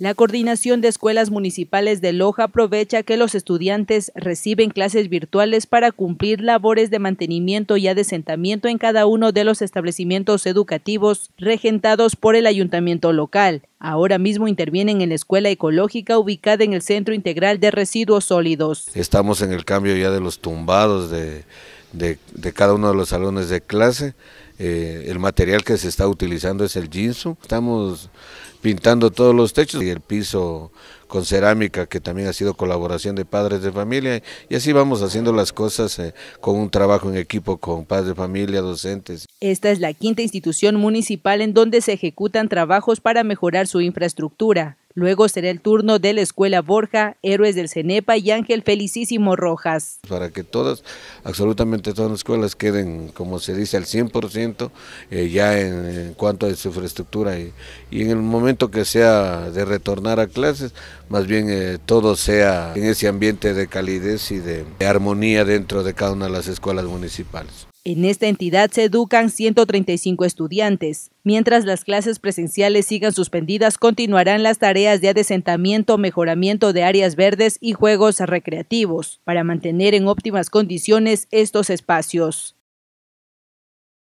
La Coordinación de Escuelas Municipales de Loja aprovecha que los estudiantes reciben clases virtuales para cumplir labores de mantenimiento y adesentamiento en cada uno de los establecimientos educativos regentados por el ayuntamiento local. Ahora mismo intervienen en la escuela ecológica ubicada en el Centro Integral de Residuos Sólidos. Estamos en el cambio ya de los tumbados de de, de cada uno de los salones de clase. Eh, el material que se está utilizando es el ginsu. Estamos pintando todos los techos y el piso con cerámica, que también ha sido colaboración de padres de familia, y así vamos haciendo las cosas eh, con un trabajo en equipo con padres de familia, docentes. Esta es la quinta institución municipal en donde se ejecutan trabajos para mejorar su infraestructura. Luego será el turno de la Escuela Borja, Héroes del Cenepa y Ángel Felicísimo Rojas. Para que todas, absolutamente todas las escuelas queden, como se dice, al 100% eh, ya en, cuanto a su infraestructura y, en el momento que sea de retornar a clases, más bien eh, todo sea en ese ambiente de calidez y de armonía dentro de cada una de las escuelas municipales. En esta entidad se educan 135 estudiantes. Mientras las clases presenciales sigan suspendidas, continuarán las tareas de adesentamiento, mejoramiento de áreas verdes y juegos recreativos para mantener en óptimas condiciones estos espacios.